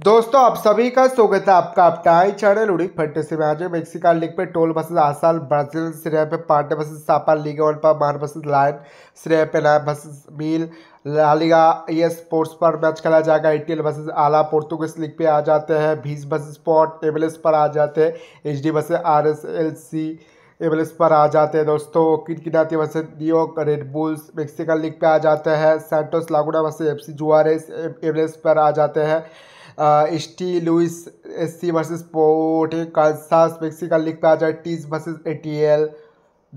दोस्तों आप सभी का स्वागत है आपका अपटाई चैनल उड़ी फटे से आज मेक्सिकन लीग पे टोल बसेस आसाल ब्राजील श्रेय पे पांडे बसेस सापा लीग वन पर मान बसेस लाइन श्रेय पे लाइन बसेस मील लालिगा ये स्पोर्ट्स पर मैच खेला जाएगा एटीएल बसेस आला पोर्तुगीज लीग पे आ जाते हैं भीस बस स्पॉट एवलेस पर आ जाते हैं एच डी बसेज आर एस एल सी एवलेस पर आ जाते हैं दोस्तों है बसेज न्यूयॉर्क रेडबुल्स मेक्सिकन लीग पर आ जाते हैं सेंटोस लागुना वैसे एफ सी जुआरेस एवलेस पर आ जाते हैं St Louis S C versus पोटे काल्सास मेक्सिका लीग पे आ जाए टीस वर्सेज ए टी एल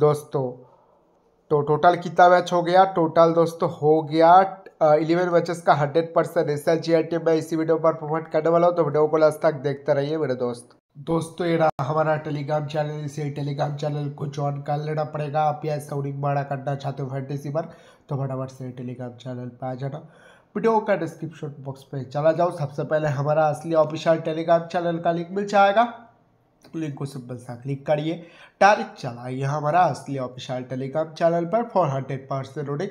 दोस्तों तो टोटल कितना मैच हो गया टोटल दोस्तों हो गया इलेवन मैचेस का hundred percent S L G T मैं इसी वीडियो पर प्रमोट करने वाला हूँ तो वीडियो को लास्ट तक देखते रहिए मेरे दोस्त दोस्तों ये रहा हमारा टेलीग्राम चैनल इसे टेलीग्राम चैनल को ज्वाइन कर लेना पड़ेगा आप या सौरिंग बाड़ा करना चाहते हो फैंटेसी पर तो फटाफट से टेलीग्राम चैनल पर आ जाना वीडियो का डिस्क्रिप्शन बॉक्स पे चला जाओ सबसे पहले हमारा असली ऑफिशियल टेलीग्राम चैनल का लिंक मिल जाएगा लिंक को सिंपल सा क्लिक करिए डायरेक्ट चला ये हमारा असली ऑफिशियल टेलीग्राम चैनल पर फॉर हंड्रेड परसेंट रोडिंग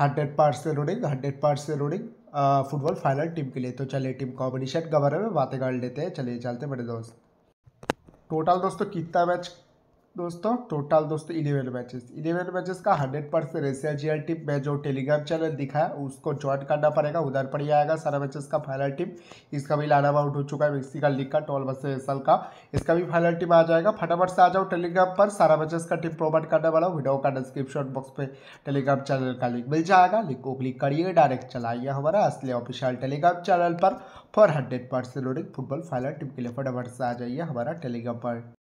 हंड्रेड परसेंट रोडिंग हंड्रेड परसेंट रोडिंग फुटबॉल फाइनल टीम के लिए तो चलिए टीम कॉम्बिनेशन के बारे में बातें कर लेते हैं चलिए चलते बड़े दोस्त टोटल दोस्तों कितना मैच दोस्तों टोटल दोस्तों इलेवन बैचेस इलेवन बैचेस का हंड्रेड परसेंट एशिया जी टीम में जो टेलीग्राम चैनल दिखा है उसको ज्वाइन करना पड़ेगा उधर पर ही आएगा सारा बैचेस का फाइनल टीम इसका भी लाना आउट हो चुका है मेक्सी का लीग का ट्वेल्व बसे एसल का इसका भी फाइनल टीम आ जाएगा फटाफट से आ जाओ टेलीग्राम पर सारा बैचेस का टीम प्रोवाइड करने वाला वीडियो का डिस्क्रिप्शन बॉक्स पर टेलीग्राम चैनल का लिंक मिल जाएगा लिंक को क्लिक करिए डायरेक्ट चलाइए हमारा असली ऑफिशियल टेलीग्राम चैनल पर for hundred percent football final team के लिए फटाफट से आ जाइए हमारा टेलीग्राम पर